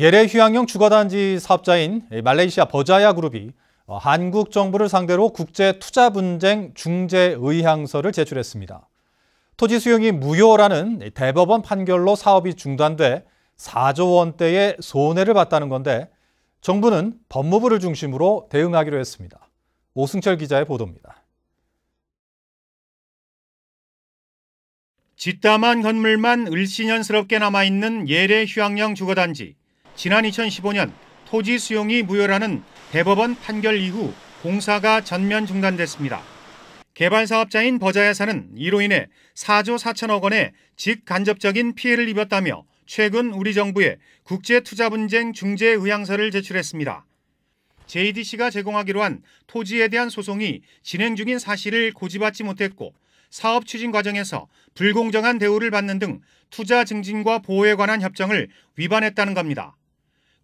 예래 휴양용 주거단지 사업자인 말레이시아 버자야 그룹이 어, 한국 정부를 상대로 국제 투자 분쟁 중재 의향서를 제출했습니다. 토지 수용이 무효라는 대법원 판결로 사업이 중단돼 4조 원대의 손해를 봤다는 건데 정부는 법무부를 중심으로 대응하기로 했습니다. 오승철 기자의 보도입니다. 짓다만 건물만 을씨년스럽게 남아있는 예래 휴양용 주거단지. 지난 2015년 토지 수용이 무효라는 대법원 판결 이후 공사가 전면 중단됐습니다. 개발 사업자인 버자회사는 이로 인해 4조 4천억 원의 직간접적인 피해를 입었다며 최근 우리 정부에 국제투자분쟁 중재 의향서를 제출했습니다. JDC가 제공하기로 한 토지에 대한 소송이 진행 중인 사실을 고지받지 못했고 사업 추진 과정에서 불공정한 대우를 받는 등 투자 증진과 보호에 관한 협정을 위반했다는 겁니다.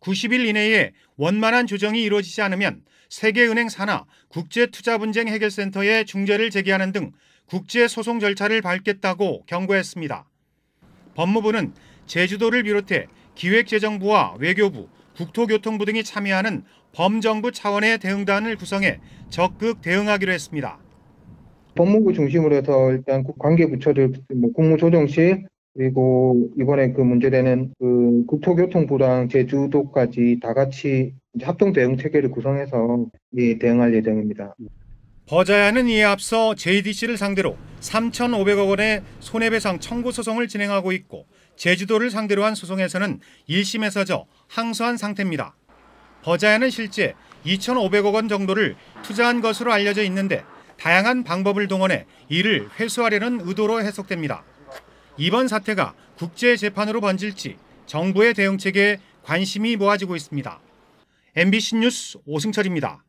90일 이내에 원만한 조정이 이루어지지 않으면 세계은행 산하 국제투자분쟁 해결센터에 중재를 제기하는 등 국제소송 절차를 밟겠다고 경고했습니다. 법무부는 제주도를 비롯해 기획재정부와 외교부, 국토교통부 등이 참여하는 범정부 차원의 대응단을 구성해 적극 대응하기로 했습니다. 법무부 중심으로 해서 일단 관계 부처들 뭐 국무조정실, 그리고 이번에 그 문제되는 그 국토교통부랑 제주도까지 다 같이 합동 대응 체계를 구성해서 예, 대응할 예정입니다. 버자야는 이에 앞서 JDC를 상대로 3,500억 원의 손해배상 청구 소송을 진행하고 있고 제주도를 상대로 한 소송에서는 1심에서 져 항소한 상태입니다. 버자야는 실제 2,500억 원 정도를 투자한 것으로 알려져 있는데 다양한 방법을 동원해 이를 회수하려는 의도로 해석됩니다. 이번 사태가 국제 재판으로 번질지 정부의 대응책에 관심이 모아지고 있습니다. MBC 뉴스 오승철입니다.